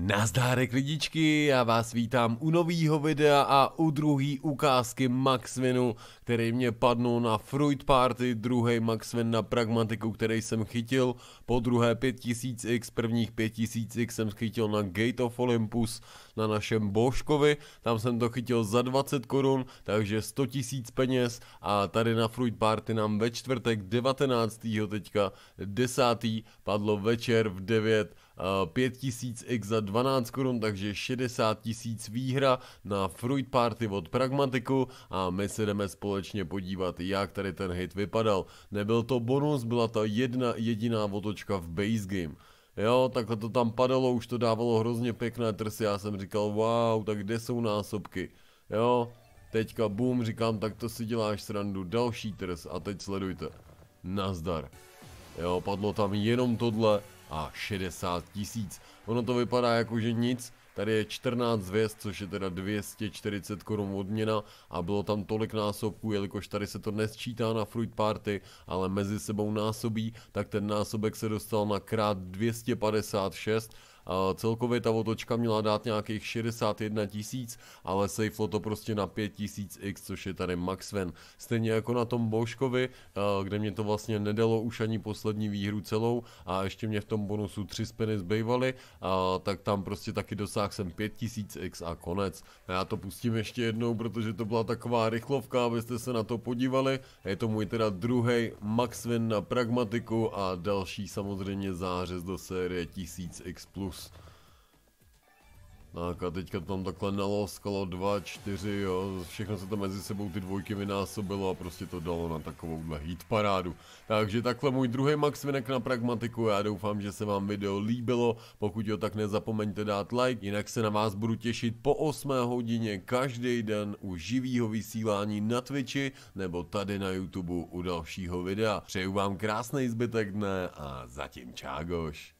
Nazdárek lidičky, já vás vítám u nového videa a u druhý ukázky Maxvinu, který mě padnul na Fruit Party, druhý Maxvin na Pragmatiku, který jsem chytil, po druhé 5000X, prvních 5000X jsem chytil na Gate of Olympus na našem Božkovi, tam jsem to chytil za 20 korun, takže 100 000 peněz a tady na Fruit Party nám ve čtvrtek 19. teďka 10. padlo večer v 9 5000 eh, x za 12 korun, takže 60 tisíc výhra na Fruit Party od Pragmatiku a my se jdeme společně podívat, jak tady ten hit vypadal. Nebyl to bonus, byla ta jedna jediná otočka v base game. Jo, takhle to tam padalo, už to dávalo hrozně pěkné trsy, já jsem říkal, wow, tak kde jsou násobky? Jo, teďka boom, říkám, tak to si děláš srandu, další trs a teď sledujte. Nazdar. Jo, padlo tam jenom tohle, a 60 tisíc. Ono to vypadá jako že nic, tady je 14 zvěst, což je teda 240 korun odměna a bylo tam tolik násobků, jelikož tady se to nesčítá na fruit party, ale mezi sebou násobí, tak ten násobek se dostal na krát 256 Celkově ta otočka měla dát nějakých 61 tisíc, ale sejflo to prostě na 5000x, což je tady Maxven Stejně jako na tom Božkovi, eh, kde mě to vlastně nedalo už ani poslední výhru celou a ještě mě v tom bonusu 3 spiny zbývaly, tak tam prostě taky dosáhl jsem 5000x a konec. Já to pustím ještě jednou, protože to byla taková rychlovka, abyste se na to podívali. Je to můj teda druhý Maxven na pragmatiku a další samozřejmě zářez do série 1000x+ plus. Tak a teďka tam takhle naloskalo 2, 4, jo, všechno se to mezi sebou ty dvojky vynásobilo a prostě to dalo na takovou hit parádu. Takže takhle můj druhý Max Vinek na pragmatiku, já doufám, že se vám video líbilo, pokud jo, tak nezapomeňte dát like, jinak se na vás budu těšit po 8 hodině každý den u živého vysílání na Twitchi nebo tady na YouTube u dalšího videa. Přeju vám krásný zbytek dne a zatím čágoš.